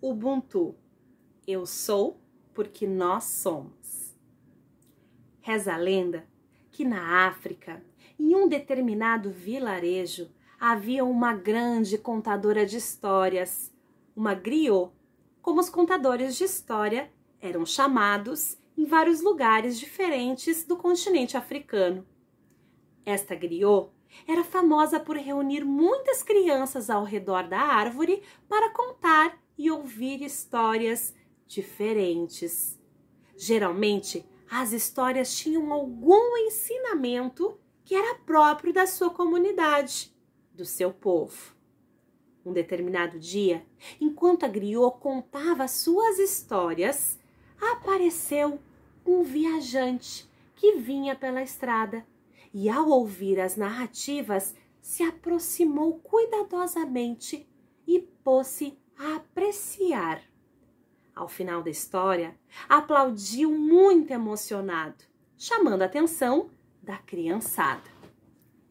Ubuntu. Eu sou porque nós somos. Reza a lenda que na África, em um determinado vilarejo, havia uma grande contadora de histórias, uma griot, como os contadores de história eram chamados em vários lugares diferentes do continente africano. Esta griot era famosa por reunir muitas crianças ao redor da árvore para contar e ouvir histórias diferentes. Geralmente, as histórias tinham algum ensinamento que era próprio da sua comunidade, do seu povo. Um determinado dia, enquanto a griot contava suas histórias, apareceu um viajante que vinha pela estrada e, ao ouvir as narrativas, se aproximou cuidadosamente e pôs-se a apreciar. Ao final da história, aplaudiu muito emocionado, chamando a atenção da criançada.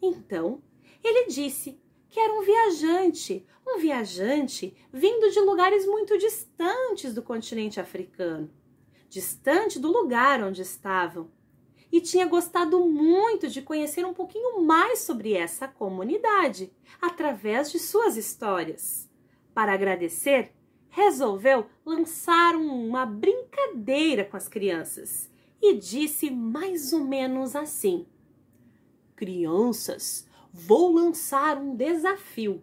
Então, ele disse que era um viajante, um viajante vindo de lugares muito distantes do continente africano, distante do lugar onde estavam, e tinha gostado muito de conhecer um pouquinho mais sobre essa comunidade através de suas histórias. Para agradecer, resolveu lançar uma brincadeira com as crianças e disse mais ou menos assim: Crianças, vou lançar um desafio.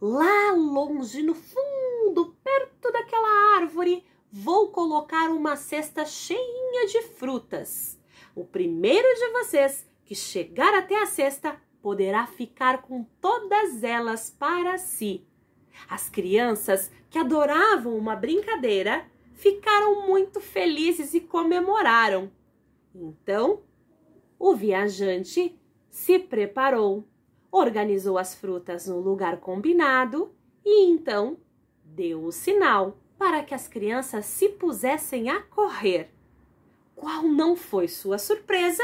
Lá longe, no fundo, perto daquela árvore, vou colocar uma cesta cheinha de frutas. O primeiro de vocês que chegar até a cesta poderá ficar com todas elas para si. As crianças, que adoravam uma brincadeira, ficaram muito felizes e comemoraram. Então, o viajante se preparou, organizou as frutas no lugar combinado e então deu o sinal para que as crianças se pusessem a correr. Qual não foi sua surpresa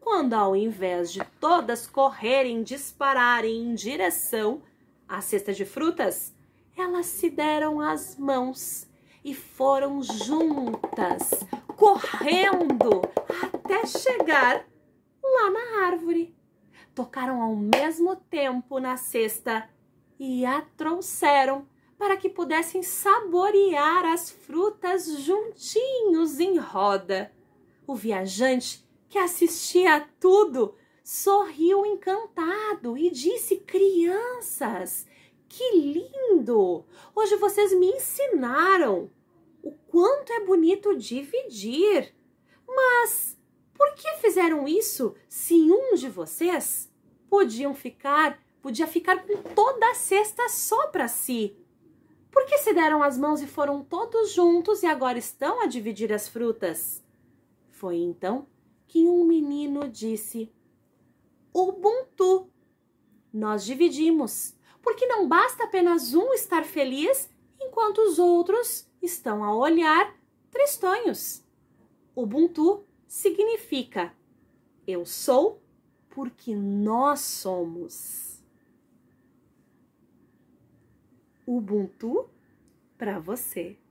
quando, ao invés de todas correrem, dispararem em direção à cesta de frutas, elas se deram as mãos e foram juntas, correndo até chegar lá na árvore. Tocaram ao mesmo tempo na cesta e a trouxeram para que pudessem saborear as frutas juntinhos em roda. O viajante, que assistia a tudo, sorriu encantado e disse: Crianças, que lindo! Hoje vocês me ensinaram o quanto é bonito dividir. Mas por que fizeram isso se um de vocês podiam ficar, podia ficar com toda a cesta só para si? Por que se deram as mãos e foram todos juntos e agora estão a dividir as frutas? Foi então que um menino disse: Ubuntu. Nós dividimos porque não basta apenas um estar feliz enquanto os outros estão a olhar tristonhos. Ubuntu significa eu sou porque nós somos. Ubuntu para você.